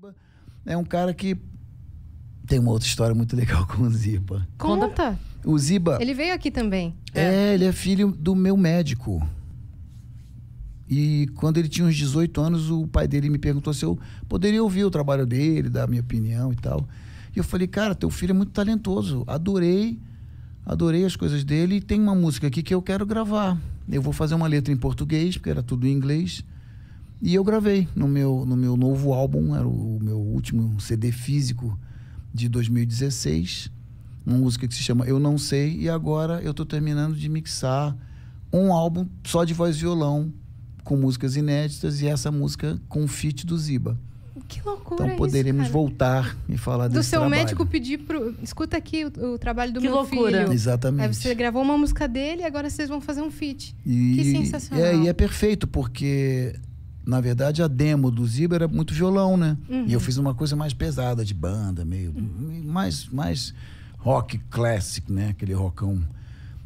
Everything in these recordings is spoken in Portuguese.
Ziba é um cara que tem uma outra história muito legal com o Ziba. Conta. O Ziba. Ele veio aqui também. É, é, ele é filho do meu médico. E quando ele tinha uns 18 anos, o pai dele me perguntou se eu poderia ouvir o trabalho dele, dar a minha opinião e tal. E eu falei, cara, teu filho é muito talentoso. Adorei, adorei as coisas dele. E tem uma música aqui que eu quero gravar. Eu vou fazer uma letra em português, porque era tudo em inglês. E eu gravei no meu, no meu novo álbum, era o, meu último CD físico de 2016, uma música que se chama Eu Não Sei, e agora eu estou terminando de mixar um álbum só de voz e violão, com músicas inéditas, e essa música com feat do Ziba. Que loucura Então poderemos isso, voltar e falar do desse trabalho. Do seu médico pedir pro... Escuta aqui o, o trabalho do que meu loucura. filho. Exatamente. você gravou uma música dele e agora vocês vão fazer um feat. E... Que sensacional. É, e é perfeito, porque na verdade, a demo do Ziba era muito violão, né? Uhum. E eu fiz uma coisa mais pesada, de banda, meio. Mais, mais rock clássico, né? Aquele rockão.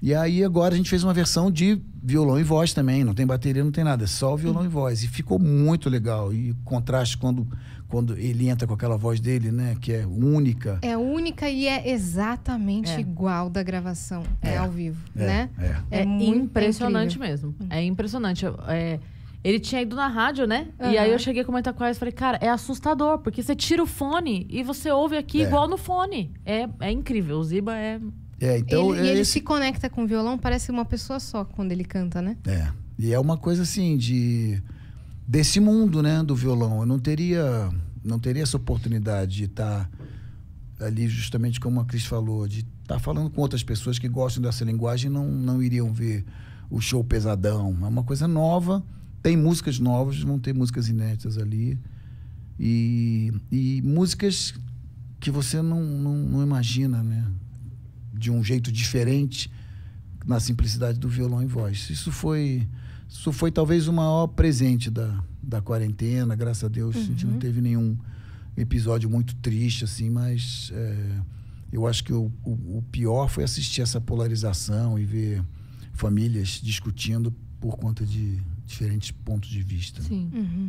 E aí agora a gente fez uma versão de violão e voz também, não tem bateria, não tem nada, é só o violão uhum. e voz. E ficou muito legal. E o contraste quando, quando ele entra com aquela voz dele, né? Que é única. É única e é exatamente é. igual da gravação. É, é ao vivo, é. né? É, é, é impressionante incrível. mesmo. Uhum. É impressionante. É, é ele tinha ido na rádio, né? Uhum. E aí eu cheguei a comentar com ela e falei, cara, é assustador, porque você tira o fone e você ouve aqui é. igual no fone. É, é incrível. O Ziba é. É, então. Ele, é e ele se conecta com o violão, parece uma pessoa só quando ele canta, né? É. E é uma coisa assim de. desse mundo, né? Do violão. Eu não teria. não teria essa oportunidade de estar tá ali, justamente como a Cris falou, de estar tá falando com outras pessoas que gostam dessa linguagem não não iriam ver o show pesadão. É uma coisa nova tem músicas novas, vão ter músicas inéditas ali. E, e músicas que você não, não, não imagina, né? De um jeito diferente na simplicidade do violão e voz. Isso foi, isso foi talvez o maior presente da, da quarentena, graças a Deus. Uhum. A gente não uhum. teve nenhum episódio muito triste, assim, mas é, eu acho que o, o, o, pior foi assistir essa polarização e ver famílias discutindo por conta de, diferentes pontos de vista. Né? Sim. Uhum.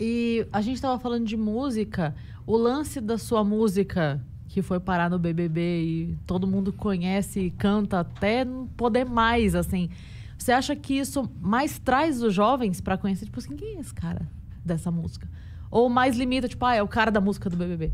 E a gente estava falando de música. O lance da sua música que foi parar no BBB e todo mundo conhece e canta até não poder mais, assim. Você acha que isso mais traz os jovens para conhecer, tipo assim, quem é esse cara dessa música? Ou mais limita, tipo, ah, é o cara da música do BBB?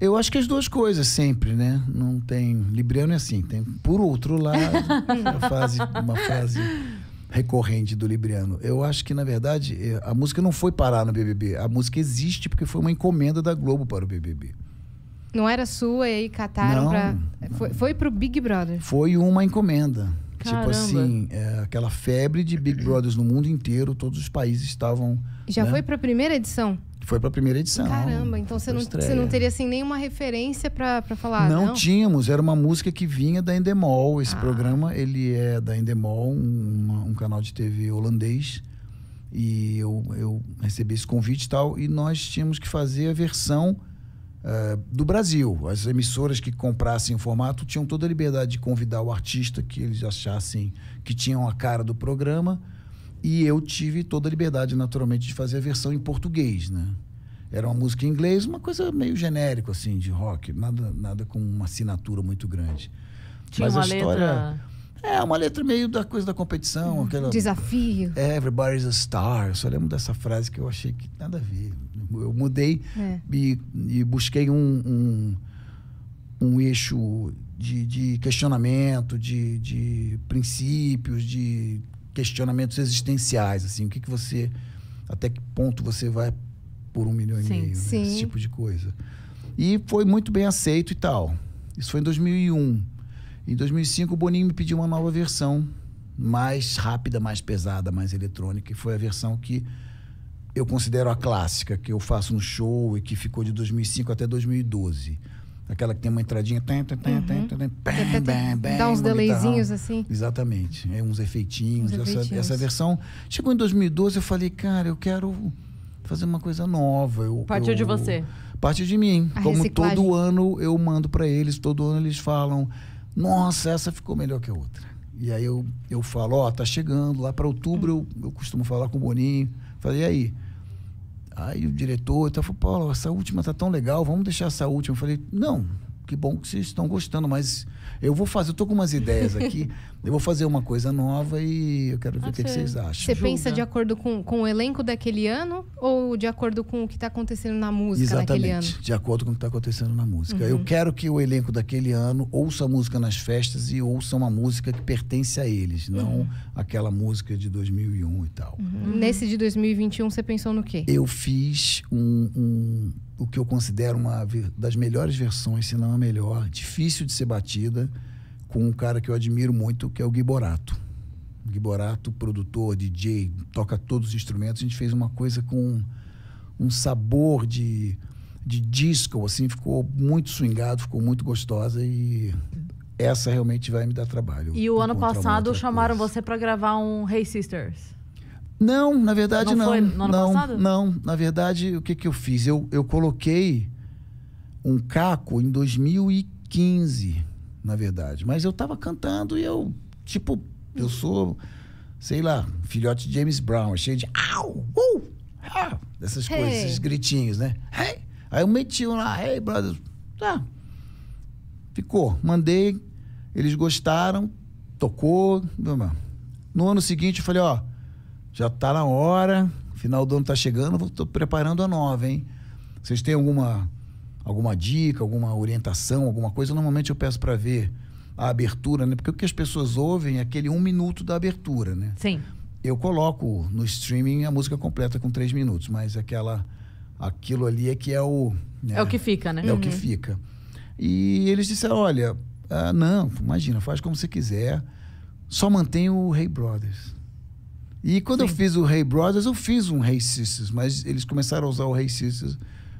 Eu acho que as duas coisas sempre, né? Não tem. Libriano é assim, tem por outro lado. uma, fase. uma recorrente do Libriano. Eu acho que, na verdade, eh, a música não foi parar no BBB. A música existe porque foi uma encomenda da Globo para o BBB. Não era sua e aí cataram não, Foi, para o Big Brother. Foi uma encomenda. Tipo Caramba. Tipo assim, é, aquela febre de Big Brothers no mundo inteiro, todos os países estavam. Já né? foi a primeira edição? Foi para a primeira edição. Caramba, então você não, você não teria assim nenhuma referência para falar? Não, não, tínhamos, era uma música que vinha da Endemol. Esse ah. programa ele é da Endemol, um, um, canal de TV holandês. E eu, eu recebi esse convite e tal, e nós tínhamos que fazer a versão uh, do Brasil. As emissoras que comprassem o formato tinham toda a liberdade de convidar o artista que eles achassem que tinham a cara do programa e eu tive toda a liberdade, naturalmente, de fazer a versão em português, né? Era uma música em inglês, uma coisa meio genérico, assim, de rock. Nada, nada com uma assinatura muito grande. Tinha Mas uma a história... letra... É, é uma letra meio da coisa da competição. Hum, aquela, Desafio. Everybody's a star. Eu só lembro dessa frase que eu achei que nada a ver. Eu mudei é. e, e, busquei um, um, um eixo de, de questionamento, de, de princípios, de questionamentos existenciais, assim, o que, que você. Até que ponto você vai por um milhão sim, e meio, né? esse tipo de coisa. E foi muito bem aceito e tal. Isso foi em 2001. Em 2005, o Boninho me pediu uma nova versão, mais rápida, mais pesada, mais eletrônica, e foi a versão que eu considero a clássica, que eu faço no show e que ficou de 2005 até 2012. Aquela que tem uma entradinha. Uhum. Tem, tem, tem, tem, tem, Dá uns delayzinhos assim. Exatamente. É, uns efeitinhos. Uns Essa, essa, versão. Chegou em 2012, eu falei, cara, eu quero fazer uma coisa nova. Eu, Partiu eu, de você. Partiu de mim. A Como reciclagem. todo ano eu mando para eles, todo ano eles falam: nossa, essa ficou melhor que a outra. E aí eu, eu falo, ó, oh, tá chegando, lá para outubro hum. eu, eu costumo falar com o Boninho. Falei, e aí? Aí o diretor tá, falou, Paulo, essa última tá tão legal, vamos deixar essa última. Eu falei, não, que bom que vocês estão gostando, mas eu vou fazer, eu tô com umas ideias aqui. eu vou fazer uma coisa nova e eu quero ver o que, é que, vocês acham. Você Julga. pensa de acordo com, com o elenco daquele ano ou de acordo com o que está acontecendo na música Exatamente, naquele ano? Exatamente, de acordo com o que está acontecendo na música. Uhum. Eu quero que o elenco daquele ano ouça a música nas festas e ouça uma música que pertence a eles, uhum. não aquela música de 2001 e tal. Uhum. Nesse de 2021, você pensou no quê? Eu fiz um, um o que eu considero uma das melhores versões, se não a melhor, difícil de ser batida com um cara que eu admiro muito, que é o Gui Borato. Gui Borato, produtor, DJ, toca todos os instrumentos. A gente fez uma coisa com um sabor de, de disco, assim, ficou muito swingado, ficou muito gostosa e essa realmente vai me dar trabalho. E o ano passado chamaram coisa. você para gravar um Hey Sisters. Não, na verdade não. Não foi no ano não, passado? Não, na verdade, o que, que eu fiz? Eu, eu coloquei um caco em 2015 na verdade. Mas eu tava cantando e eu, tipo, eu sou, sei lá, filhote de James Brown, é cheio de au, uh, ah, dessas coisas, esses gritinhos, né? Hey. Aí eu meti um lá, hey, brother. Tá. Ficou. Mandei, eles gostaram, tocou. No ano seguinte eu falei, ó, já tá na hora, final do ano tá chegando, vou, tô preparando a nova, hein? Vocês têm alguma alguma dica, alguma orientação, alguma coisa, normalmente eu peço para ver a abertura, né? Porque o que as pessoas ouvem é aquele um minuto da abertura, né? Sim. Eu coloco no streaming a música completa com três minutos, mas aquela, aquilo ali é que é o... Né? É o que fica, né? É uhum. o que uhum. fica. E eles disseram, olha, ah, não, imagina, faz como você quiser, só mantém o Hey Brothers. E quando Sim. eu fiz o Hey Brothers, eu fiz um Hey Sisters, mas eles começaram a usar o Hey Sisters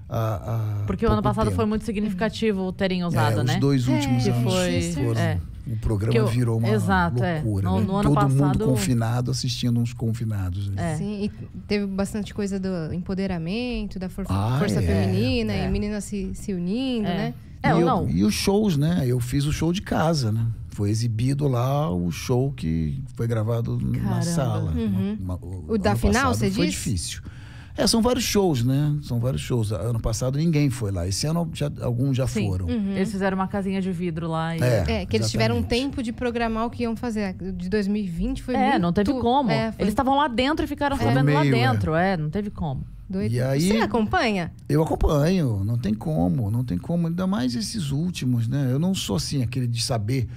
a, a Porque o ano passado tempo. foi muito significativo terem é, usado, né? é, né? Os dois últimos é, anos foi, foram. É. O programa eu, virou uma exato, é. loucura. É. No, né? no Todo passado, mundo confinado assistindo uns confinados. Né? É. Sim, e teve bastante coisa do empoderamento, da ah, força é. feminina, e meninas se, se unindo, né? É, e, eu, não. e os shows, né? Eu fiz o show de casa, né? Foi exibido lá o show que foi gravado Caramba. na sala. Uhum. Uma, uma, o da final, você foi disse? Foi difícil. É, são vários shows, né? São vários shows. Ano passado ninguém foi lá. Esse ano já, alguns já Sim. foram. Uhum. Eles fizeram uma casinha de vidro lá. E... É, é, que exatamente. eles tiveram um tempo de programar o que iam fazer. De 2020 foi é, muito... É, não teve como. É, foi... Eles estavam lá dentro e ficaram sabendo lá é. dentro. É. não teve como. Doido. E aí, Você acompanha? Eu acompanho, não tem como, não tem como. Ainda mais esses últimos, né? Eu não sou assim, aquele de saber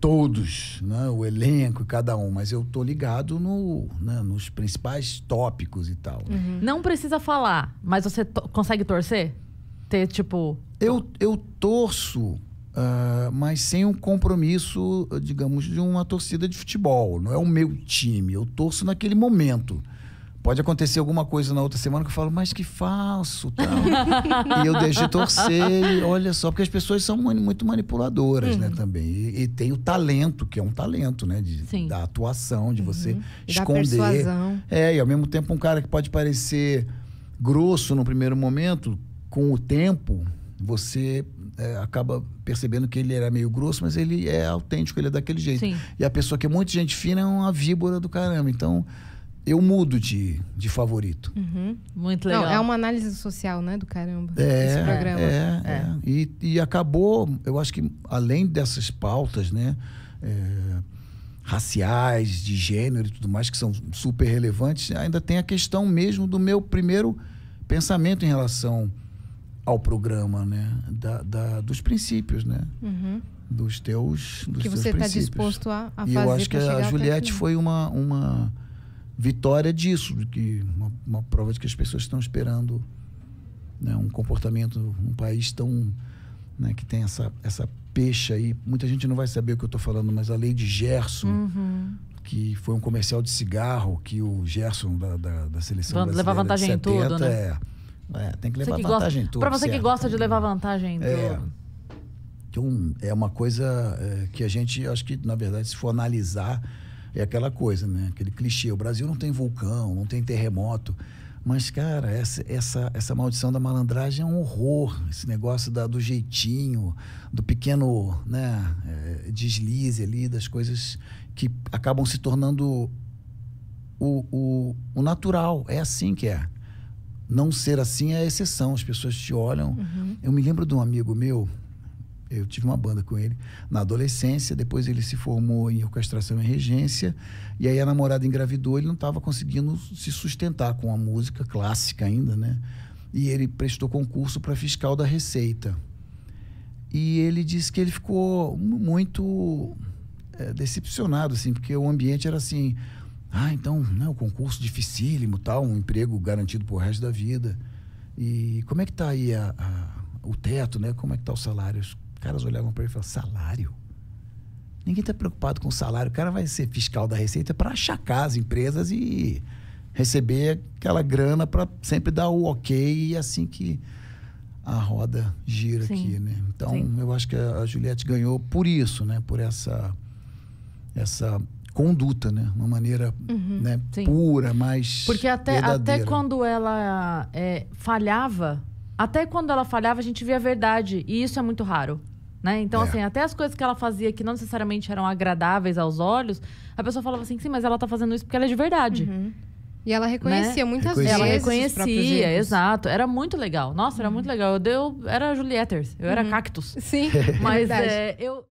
todos, né, o elenco e cada um, mas eu tô ligado no, né, nos principais tópicos e tal. Uhum. Não precisa falar, mas você to consegue torcer? Ter, tipo... Eu, eu torço, uh, mas sem um compromisso, digamos, de uma torcida de futebol. Não é o meu time, eu torço naquele momento. Pode acontecer alguma coisa na outra semana que eu falo, mas que falso, tal. e eu deixo de torcer, e olha só, porque as pessoas são muito manipuladoras, né, uhum. né, também. E, e, tem o talento, que é um talento, né, de, da atuação, de uhum. você e esconder. É, e ao mesmo tempo um cara que pode parecer grosso no primeiro momento, com o tempo, você é, acaba percebendo que ele era meio grosso, mas ele é autêntico, ele é daquele jeito. Sim. E a pessoa que é muito gente fina é uma víbora do caramba. Então, eu mudo de, de favorito. Uhum, muito legal. Não, é uma análise social, né, do caramba, é, esse programa. É, é. é. E, e, acabou, eu acho que além dessas pautas, né, é, raciais, de gênero e tudo mais, que são super relevantes, ainda tem a questão mesmo do meu primeiro pensamento em relação ao programa, né, da, da dos princípios, né. Uhum dos teus dos que você está disposto a, a e fazer eu acho que a Juliette foi uma uma vitória disso, que uma, uma prova de que as pessoas estão esperando né, um comportamento, um país tão né, que tem essa, essa peixa aí. Muita gente não vai saber o que eu estou falando, mas a lei de Gerson, uhum. que foi um comercial de cigarro que o Gerson da, da, da seleção Van, levar vantagem 70, em tudo, né? É, é, tem que levar que vantagem gosta, em tudo. Para você certo. que gosta de levar vantagem em é, tudo. Então, é uma coisa é, que a gente, acho que, na verdade, se for analisar, é aquela coisa, né? Aquele clichê. O Brasil não tem vulcão, não tem terremoto. Mas, cara, essa, essa, essa maldição da malandragem é um horror. Esse negócio da, do jeitinho, do pequeno né, é, deslize ali, das coisas que acabam se tornando o, o, o, natural. É assim que é. Não ser assim é a exceção. As pessoas te olham. Uhum. Eu me lembro de um amigo meu, eu tive uma banda com ele na adolescência, depois ele se formou em orquestração e regência, e aí a namorada engravidou, ele não estava conseguindo se sustentar com a música clássica ainda, né? E ele prestou concurso para fiscal da Receita. E ele disse que ele ficou muito é, decepcionado, assim, porque o ambiente era assim, ah, então, não né, o concurso dificílimo, tal, um emprego garantido por resto da vida. E como é que está aí a, a, o teto, né? Como é que tá o salário? caras olhavam para ele e falavam: salário? Ninguém está preocupado com o salário. O cara vai ser fiscal da Receita para achacar as empresas e receber aquela grana para sempre dar o ok e é assim que a roda gira Sim. aqui, né? Então, Sim. eu acho que a Juliette ganhou por isso, né? Por essa essa conduta, né? Uma maneira uhum, né? pura, mais Porque até, até quando ela é, falhava, até quando ela falhava, a gente via a verdade. E isso é muito raro. Né? Então, é. assim, até as coisas que ela fazia que não necessariamente eram agradáveis aos olhos, a pessoa falava assim, sim, mas ela tá fazendo isso porque ela é de verdade. Uhum. E ela reconhecia né? muitas reconhecia. vezes. Ela reconhecia, exato. Era muito legal. Nossa, era muito uhum. legal. Eu, deu, era Julietters, eu uhum. era cactus. Sim. Mas é, eu.